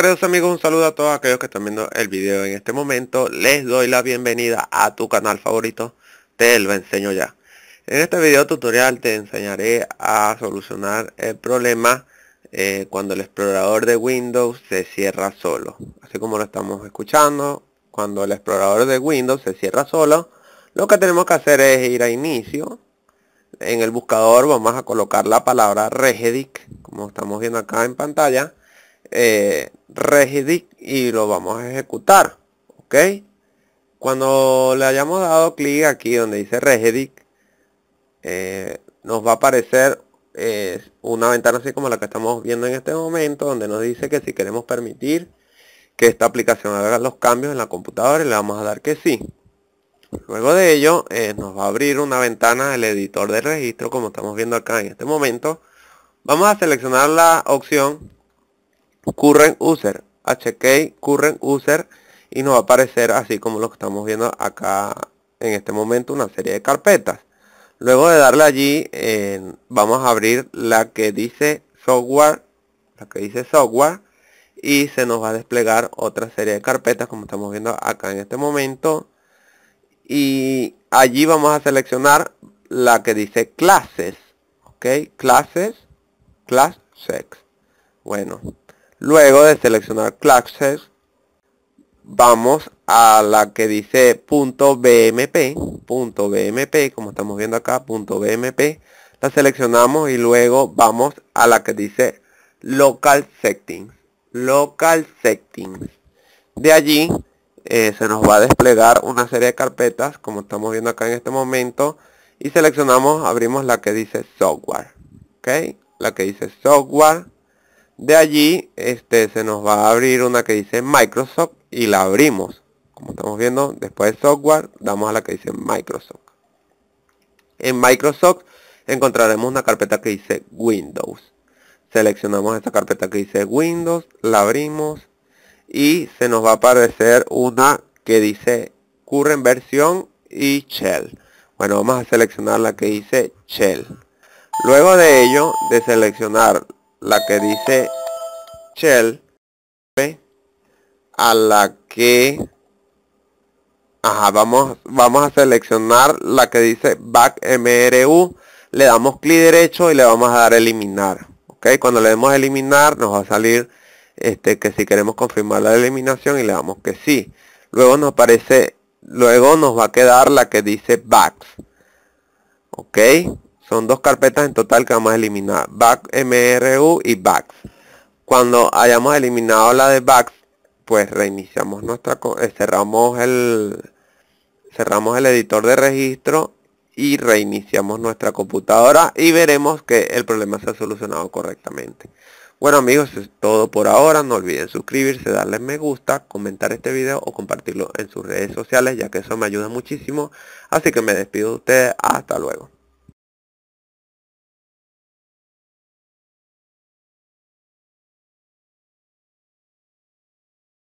queridos amigos, un saludo a todos aquellos que están viendo el video en este momento. Les doy la bienvenida a tu canal favorito, te lo enseño ya. En este video tutorial te enseñaré a solucionar el problema eh, cuando el explorador de Windows se cierra solo. Así como lo estamos escuchando, cuando el explorador de Windows se cierra solo, lo que tenemos que hacer es ir a inicio. En el buscador vamos a colocar la palabra regedic, como estamos viendo acá en pantalla eh, y lo vamos a ejecutar ok cuando le hayamos dado clic aquí donde dice regidic, eh, nos va a aparecer eh, una ventana así como la que estamos viendo en este momento donde nos dice que si queremos permitir que esta aplicación haga los cambios en la computadora le vamos a dar que sí luego de ello eh, nos va a abrir una ventana del editor de registro como estamos viendo acá en este momento vamos a seleccionar la opción current user, hk current user y nos va a aparecer así como lo que estamos viendo acá en este momento una serie de carpetas. Luego de darle allí eh, vamos a abrir la que dice software, la que dice software y se nos va a desplegar otra serie de carpetas como estamos viendo acá en este momento y allí vamos a seleccionar la que dice clases ok clases class sex bueno Luego de seleccionar clases, vamos a la que dice .bmp, .bmp, como estamos viendo acá, .bmp, la seleccionamos y luego vamos a la que dice local settings, local settings. De allí eh, se nos va a desplegar una serie de carpetas, como estamos viendo acá en este momento, y seleccionamos, abrimos la que dice software, ok, la que dice software, de allí este, se nos va a abrir una que dice Microsoft y la abrimos. Como estamos viendo, después de software, damos a la que dice Microsoft. En Microsoft encontraremos una carpeta que dice Windows. Seleccionamos esta carpeta que dice Windows, la abrimos y se nos va a aparecer una que dice current versión y shell. Bueno, vamos a seleccionar la que dice shell. Luego de ello, de seleccionar la que dice shell a la que ajá, vamos, vamos a seleccionar la que dice back mru le damos clic derecho y le vamos a dar eliminar ok cuando le demos eliminar nos va a salir este que si queremos confirmar la eliminación y le damos que sí luego nos aparece luego nos va a quedar la que dice backs ok son dos carpetas en total que vamos a eliminar, MRU y backs. Cuando hayamos eliminado la de backs, pues reiniciamos nuestra eh, cerramos el cerramos el editor de registro y reiniciamos nuestra computadora y veremos que el problema se ha solucionado correctamente. Bueno amigos, es todo por ahora. No olviden suscribirse, darle me gusta, comentar este video o compartirlo en sus redes sociales ya que eso me ayuda muchísimo. Así que me despido de ustedes. Hasta luego.